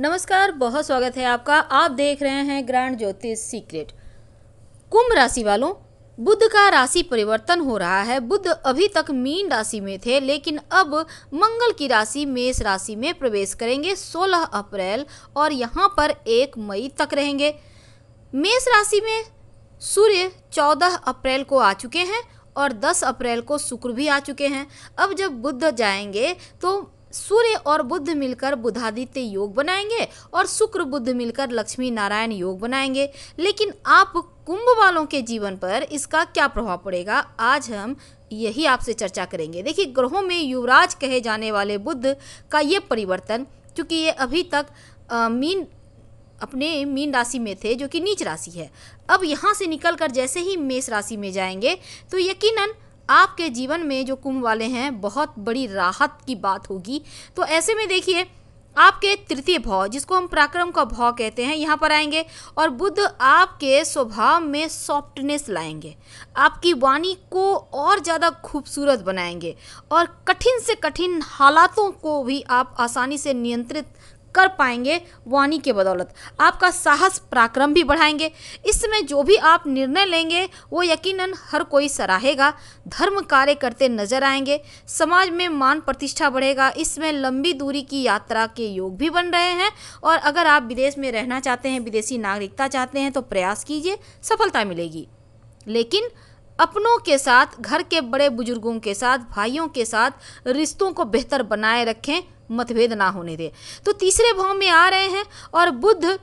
नमस्कार बहुत स्वागत है आपका आप देख रहे हैं ग्रैंड ज्योतिष सीक्रेट कुंभ राशि वालों बुद्ध का राशि परिवर्तन हो रहा है बुद्ध अभी तक मीन राशि में थे लेकिन अब मंगल की राशि मेष राशि में प्रवेश करेंगे 16 अप्रैल और यहाँ पर 1 मई तक रहेंगे मेष राशि में सूर्य 14 अप्रैल को आ चुके हैं और 10 अप्रैल को शुक्र भी आ चुके हैं अब जब बुद्ध जाएंगे तो सूर्य और बुद्ध मिलकर बुधादित्य योग बनाएंगे और शुक्र बुद्ध मिलकर लक्ष्मी नारायण योग बनाएंगे लेकिन आप कुंभ वालों के जीवन पर इसका क्या प्रभाव पड़ेगा आज हम यही आपसे चर्चा करेंगे देखिए ग्रहों में युवराज कहे जाने वाले बुद्ध का ये परिवर्तन क्योंकि ये अभी तक आ, मीन अपने मीन राशि में थे जो कि नीच राशि है अब यहाँ से निकलकर जैसे ही मेष राशि में जाएंगे तो यकीनन आपके जीवन में जो कुंभ वाले हैं बहुत बड़ी राहत की बात होगी तो ऐसे में देखिए आपके तृतीय भाव जिसको हम पराक्रम का भाव कहते हैं यहाँ पर आएंगे और बुद्ध आपके स्वभाव में सॉफ्टनेस लाएंगे आपकी वाणी को और ज़्यादा खूबसूरत बनाएंगे और कठिन से कठिन हालातों को भी आप आसानी से नियंत्रित कर पाएंगे वाणी के बदौलत आपका साहस पराक्रम भी बढ़ाएंगे इसमें जो भी आप निर्णय लेंगे वो यकीनन हर कोई सराहेगा धर्म कार्य करते नजर आएंगे समाज में मान प्रतिष्ठा बढ़ेगा इसमें लंबी दूरी की यात्रा के योग भी बन रहे हैं और अगर आप विदेश में रहना चाहते हैं विदेशी नागरिकता चाहते हैं तो प्रयास कीजिए सफलता मिलेगी लेकिन अपनों के साथ घर के बड़े बुजुर्गों के साथ भाइयों के साथ रिश्तों को बेहतर बनाए रखें मतभेद ना होने दे तो तीसरे भाव में आ रहे हैं और बुद्ध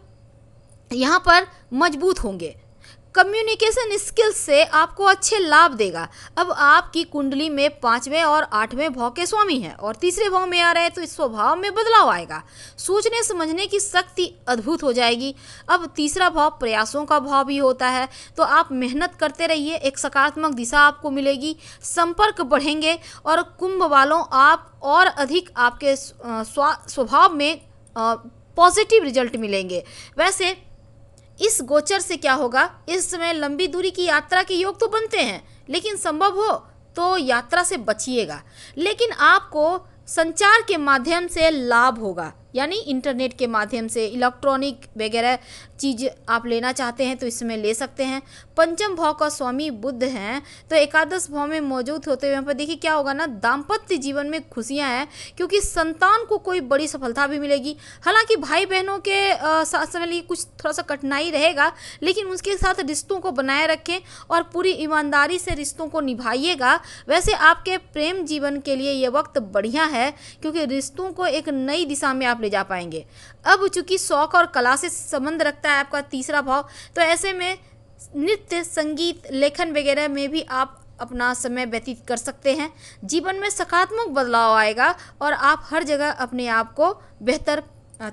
यहाँ पर मजबूत होंगे कम्युनिकेशन स्किल्स से आपको अच्छे लाभ देगा अब आपकी कुंडली में पाँचवें और आठवें भाव के स्वामी हैं और तीसरे भाव में आ रहे हैं तो इस स्वभाव में बदलाव आएगा सोचने समझने की शक्ति अद्भुत हो जाएगी अब तीसरा भाव प्रयासों का भाव भी होता है तो आप मेहनत करते रहिए एक सकारात्मक दिशा आपको मिलेगी संपर्क बढ़ेंगे और कुंभ वालों आप और अधिक आपके स्वभाव में पॉजिटिव रिजल्ट मिलेंगे वैसे इस गोचर से क्या होगा इस समय लंबी दूरी की यात्रा के योग तो बनते हैं लेकिन संभव हो तो यात्रा से बचिएगा लेकिन आपको संचार के माध्यम से लाभ होगा यानी इंटरनेट के माध्यम से इलेक्ट्रॉनिक वगैरह चीज़ आप लेना चाहते हैं तो इसमें ले सकते हैं पंचम भाव का स्वामी बुद्ध हैं तो एकादश भाव में मौजूद होते हुए यहाँ पर देखिए क्या होगा ना दाम्पत्य जीवन में खुशियाँ हैं क्योंकि संतान को कोई बड़ी सफलता भी मिलेगी हालांकि भाई बहनों के साथ समय कुछ थोड़ा सा कठिनाई रहेगा लेकिन उसके साथ रिश्तों को बनाए रखें और पूरी ईमानदारी से रिश्तों को निभाइएगा वैसे आपके प्रेम जीवन के लिए यह वक्त बढ़िया है क्योंकि रिश्तों को एक नई दिशा में आप ले जा पाएंगे अब चूंकि शौक और कला से संबंध रखता है आपका तीसरा भाव तो ऐसे में नृत्य संगीत लेखन वगैरह में भी आप अपना समय व्यतीत कर सकते हैं जीवन में सकारात्मक बदलाव आएगा और आप हर जगह अपने आप को बेहतर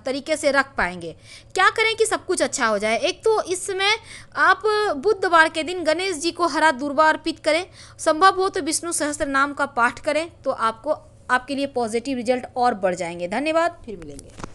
तरीके से रख पाएंगे क्या करें कि सब कुछ अच्छा हो जाए एक तो इस समय आप बुधवार के दिन गणेश जी को हरा दूर्वा अर्पित करें संभव हो तो विष्णु सहस्त्र नाम का पाठ करें तो आपको आपके लिए पॉजिटिव रिजल्ट और बढ़ जाएंगे धन्यवाद फिर मिलेंगे